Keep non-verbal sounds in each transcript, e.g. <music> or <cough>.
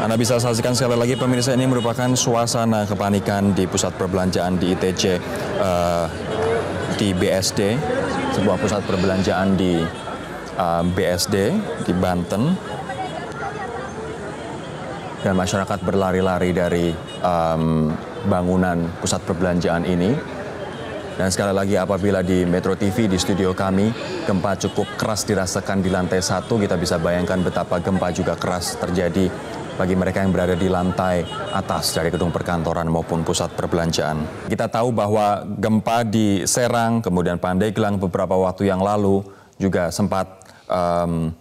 Anda bisa saksikan sekali lagi pemirsa ini merupakan suasana kepanikan di pusat perbelanjaan di ITC uh, eh, di BSD, sebuah pusat perbelanjaan di uh, eh, BSD di Banten. Dan masyarakat berlari-lari dari um, bangunan pusat perbelanjaan ini. Dan sekali lagi apabila di Metro TV di studio kami gempa cukup keras dirasakan di lantai satu kita bisa bayangkan betapa gempa juga keras terjadi bagi mereka yang berada di lantai atas dari gedung perkantoran maupun pusat perbelanjaan. Kita tahu bahwa gempa di Serang, kemudian Pandeglang beberapa waktu yang lalu juga sempat um,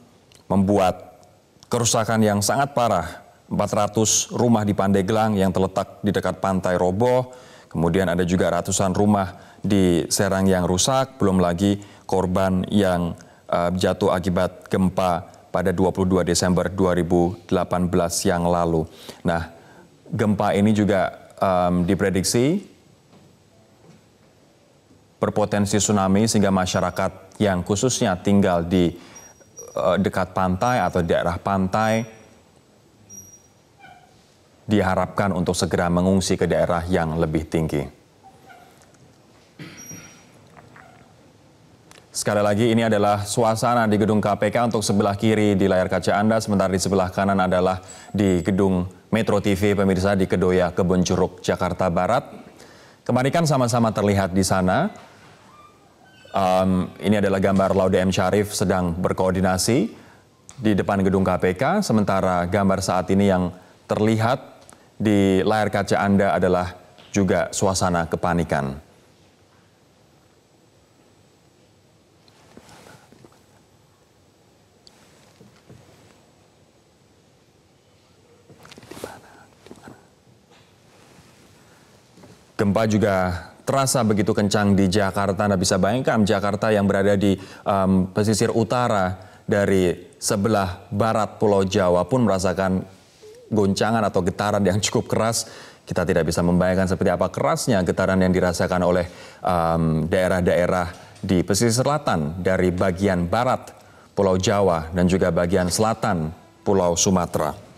membuat kerusakan yang sangat parah. 400 rumah di Pandeglang yang terletak di dekat pantai roboh, kemudian ada juga ratusan rumah di Serang yang rusak, belum lagi korban yang uh, jatuh akibat gempa pada 22 Desember 2018 yang lalu. Nah, gempa ini juga um, diprediksi berpotensi tsunami sehingga masyarakat yang khususnya tinggal di uh, dekat pantai atau daerah pantai diharapkan untuk segera mengungsi ke daerah yang lebih tinggi. Sekali lagi ini adalah suasana di gedung KPK untuk sebelah kiri di layar kaca Anda, sementara di sebelah kanan adalah di gedung Metro TV pemirsa di Kedoya kebun curug Jakarta Barat. Kemarin sama-sama terlihat di sana. Um, ini adalah gambar Laude M Syarif sedang berkoordinasi di depan gedung KPK, sementara gambar saat ini yang terlihat di layar kaca Anda adalah juga suasana kepanikan. Gempa juga terasa begitu kencang di Jakarta. Anda bisa bayangkan Jakarta yang berada di um, pesisir utara dari sebelah barat Pulau Jawa pun merasakan goncangan atau getaran yang <laughs> cukup keras. Kita tidak bisa membayangkan seperti apa kerasnya getaran yang dirasakan oleh daerah-daerah um, daerah -daerah di pesisir selatan dari bagian barat Pulau Jawa dan juga bagian selatan Pulau Sumatera.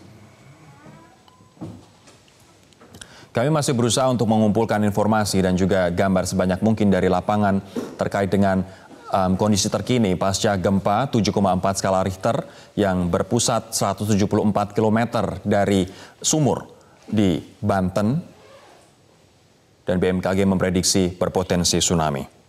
Kami masih berusaha untuk mengumpulkan informasi dan juga gambar sebanyak mungkin dari lapangan terkait dengan um, kondisi terkini pasca gempa 7,4 skala Richter yang berpusat 174 km dari sumur di Banten dan BMKG memprediksi berpotensi tsunami.